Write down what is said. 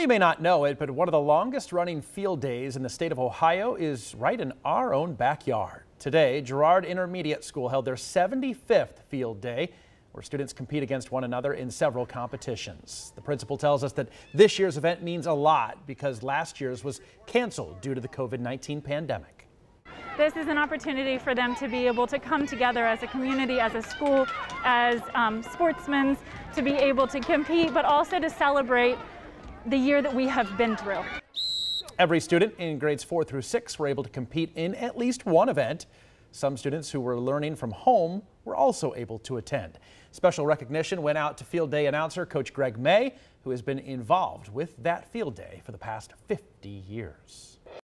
You may not know it, but one of the longest running field days in the state of Ohio is right in our own backyard. Today, Girard Intermediate School held their 75th field day where students compete against one another in several competitions. The principal tells us that this year's event means a lot because last year's was canceled due to the COVID-19 pandemic. This is an opportunity for them to be able to come together as a community, as a school, as um, sportsmen, to be able to compete, but also to celebrate the year that we have been through. Every student in grades four through six were able to compete in at least one event. Some students who were learning from home were also able to attend. Special recognition went out to field day announcer Coach Greg May, who has been involved with that field day for the past 50 years.